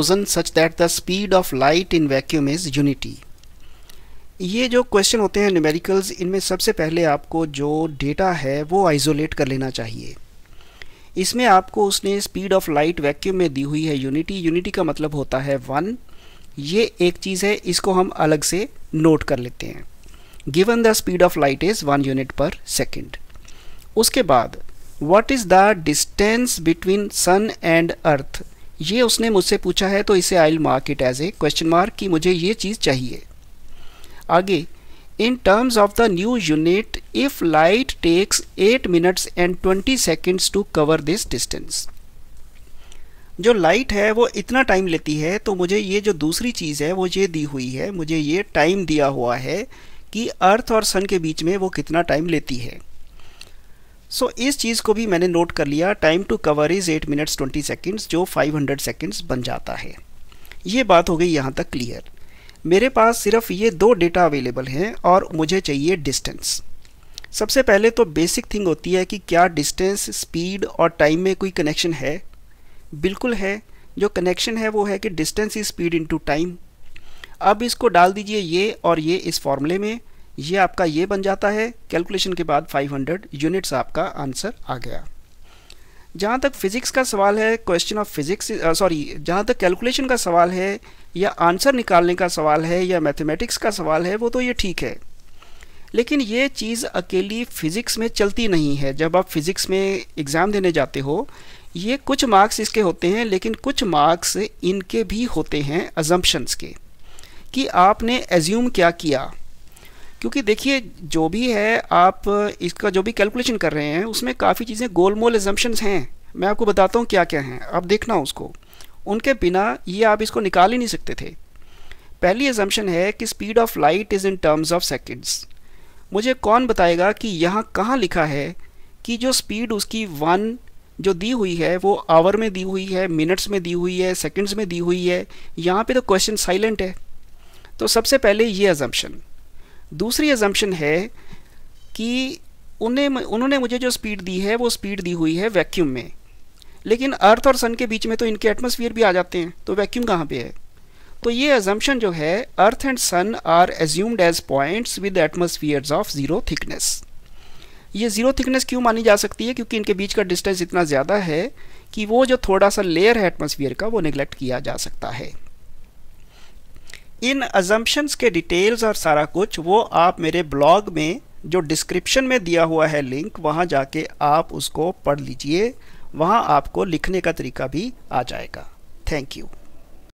chosen such that the speed of light in vacuum is unity ये जो question होते हैं न्यूमेरिकल्स इनमें सबसे पहले आपको जो डेटा है वो आइसोलेट कर लेना चाहिए इसमें आपको उसने स्पीड ऑफ लाइट वैक्यूम में दी हुई है यूनिटी यूनिटी का मतलब होता है वन ये एक चीज़ है इसको हम अलग से नोट कर लेते हैं given the speed of light is one unit per second उसके बाद what is the distance between sun and earth ये उसने मुझसे पूछा है तो इसे I mark it as a question mark कि मुझे ये चीज़ चाहिए आगे in terms of the new unit if light takes eight minutes and twenty seconds to cover this distance जो लाइट है वो इतना टाइम लेती है तो मुझे ये जो दूसरी चीज़ है वो ये दी हुई है मुझे ये टाइम दिया हुआ है कि अर्थ और सन के बीच में वो कितना टाइम लेती है सो so, इस चीज़ को भी मैंने नोट कर लिया time to cover is eight minutes twenty seconds जो फाइव हंड्रेड सेकेंड्स बन जाता है ये बात हो गई यहाँ तक क्लियर मेरे पास सिर्फ ये दो डेटा अवेलेबल हैं और मुझे चाहिए डिस्टेंस सबसे पहले तो बेसिक थिंग होती है कि क्या डिस्टेंस स्पीड और टाइम में कोई कनेक्शन है बिल्कुल है जो कनेक्शन है वो है कि distance is speed into time अब इसको डाल दीजिए ये और ये इस फॉर्मूले में ये आपका ये बन जाता है कैलकुलेशन के बाद 500 यूनिट्स आपका आंसर आ गया जहाँ तक फिजिक्स का सवाल है क्वेश्चन ऑफ फिजिक्स सॉरी जहाँ तक कैलकुलेशन का सवाल है या आंसर निकालने का सवाल है या मैथमेटिक्स का सवाल है वो तो ये ठीक है लेकिन ये चीज़ अकेली फिज़िक्स में चलती नहीं है जब आप फिज़िक्स में एग्ज़ाम देने जाते हो ये कुछ मार्क्स इसके होते हैं लेकिन कुछ मार्क्स इनके भी होते हैं अजम्पन्स के कि आपने एज्यूम क्या किया क्योंकि देखिए जो भी है आप इसका जो भी कैलकुलेशन कर रहे हैं उसमें काफ़ी चीज़ें गोलमोल एजम्पन्स हैं मैं आपको बताता हूँ क्या क्या हैं आप देखना उसको उनके बिना ये आप इसको निकाल ही नहीं सकते थे पहली एजम्पन है कि speed of light is in terms of seconds मुझे कौन बताएगा कि यहाँ कहाँ लिखा है कि जो स्पीड उसकी वन जो दी हुई है वो आवर में दी हुई है मिनट्स में दी हुई है सेकंड्स में दी हुई है यहाँ पे तो क्वेश्चन साइलेंट है तो सबसे पहले ये एजम्पन दूसरी एजम्पन है कि उन्हें उन्होंने मुझे जो स्पीड दी है वो स्पीड दी हुई है वैक्यूम में लेकिन अर्थ और सन के बीच में तो इनके एटमोसफियर भी आ जाते हैं तो वैक्यूम कहाँ पे है तो ये एजम्पन जो है earth and sun are assumed as points with atmospheres of zero thickness ये ज़ीरो थिकनेस क्यों मानी जा सकती है क्योंकि इनके बीच का डिस्टेंस इतना ज़्यादा है कि वो जो थोड़ा सा लेयर है एटमोसफियर का वो निगलेक्ट किया जा सकता है इन अजम्पन्स के डिटेल्स और सारा कुछ वो आप मेरे ब्लॉग में जो डिस्क्रिप्शन में दिया हुआ है लिंक वहाँ जाके आप उसको पढ़ लीजिए वहाँ आपको लिखने का तरीका भी आ जाएगा थैंक यू